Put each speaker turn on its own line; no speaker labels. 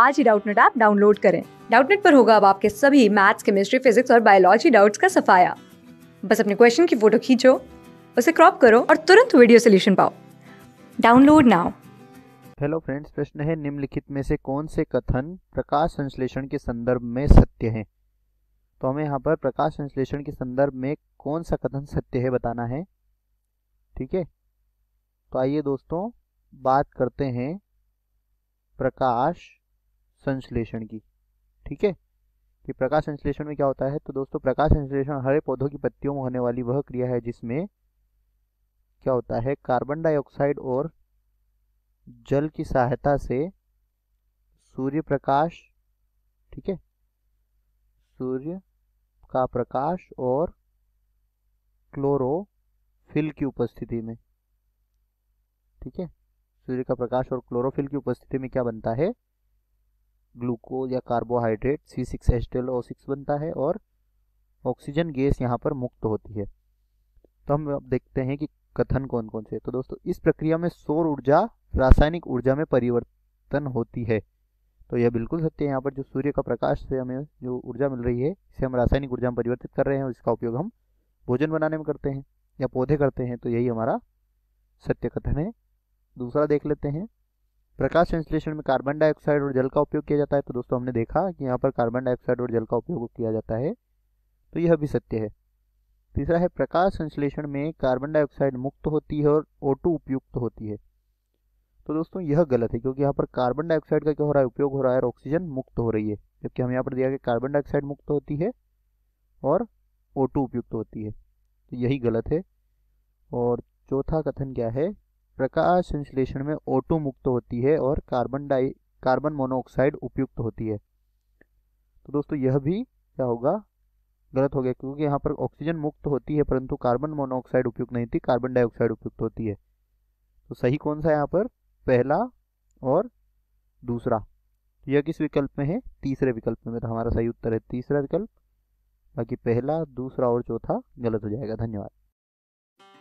आज ही Doubtnut app download करें डाउटनेट पर होगा अब आपके सभी मैथ्स केमिस्ट्री फिजिक्स और बायोलॉजी डाउट्स का सफाया बस अपने क्वेश्चन की फोटो खींचो उसे क्रॉप करो और तुरंत वीडियो सोल्यूशन पाओ डाउनलोड नाउ
हेलो फ्रेंड्स प्रश्न है निम्नलिखित में से कौन से कथन प्रकाश संश्लेषण के संदर्भ में सत्य है तो हमें यहाँ पर प्रकाश संश्लेषण के संदर्भ में कौन सा कथन सत्य है बताना है ठीक है तो आइए दोस्तों बात करते हैं प्रकाश संश्लेषण की ठीक है कि प्रकाश संश्लेषण में क्या होता है तो दोस्तों प्रकाश संश्लेषण हरे पौधों की पत्तियों में होने वाली वह क्रिया है जिसमें क्या होता है कार्बन डाइऑक्साइड और जल की सहायता से सूर्य प्रकाश ठीक है सूर्य का प्रकाश और क्लोरोफिल की उपस्थिति में ठीक है सूर्य का प्रकाश और क्लोरोफिल की उपस्थिति में क्या बनता है ग्लूकोज या carbohydrate C six H twelve O six बनता है और ऑक्सीजन गैस यहाँ पर मुक्त होती है तो हम अब देखते हैं कि कथन कौन कौन से तो दोस्तों इस प्रक्रिया में सौर ऊर्जा रासायनिक ऊर्जा में परिवर्तन होती है तो यह बिल्कुल सत्य है यहाँ पर जो सूर्य का प्रकाश से हमें जो ऊर्जा मिल रही है इसे हम रासायनिक ऊर्जा में परिवर्तित कर रहे हैं और इसका उपयोग हम भोजन बनाने में करते हैं या पौधे करते हैं तो यही हमारा सत्य कथन है दूसरा देख लेते हैं प्रकाश संश्लेषण में कार्बन डाइऑक्साइड और जल का उपयोग किया जाता है तो दोस्तों हमने देखा कि यहाँ पर कार्बन डाइऑक्साइड और जल का उपयोग किया जाता है तो यह भी सत्य है तीसरा है प्रकाश संश्लेषण में कार्बन डाइऑक्साइड मुक्त होती है और ओ उपयुक्त होती है तो दोस्तों यह गलत है क्योंकि यहाँ पर कार्बन डाइऑक्साइड का क्या हो रहा है उपयोग हो रहा है और ऑक्सीजन मुक्त हो रही है जबकि हमें यहाँ पर दिया गया कार्बन डाइऑक्साइड मुक्त होती है और ओ उपयुक्त होती है तो यही गलत है और चौथा कथन क्या है प्रकाश संश्लेषण में ओटो मुक्त होती है और कार्बन डाई कार्बन मोनोऑक्साइड उपयुक्त होती है तो दोस्तों यह भी क्या होगा गलत हो गया क्योंकि यहाँ पर ऑक्सीजन मुक्त होती है परंतु कार्बन मोनोऑक्साइड उपयुक्त नहीं थी कार्बन डाइऑक्साइड उपयुक्त होती है तो सही कौन सा यहाँ पर पहला और दूसरा तो यह किस विकल्प में है तीसरे विकल्प में तो हमारा सही उत्तर है तीसरा विकल्प बाकी पहला दूसरा और चौथा गलत हो जाएगा धन्यवाद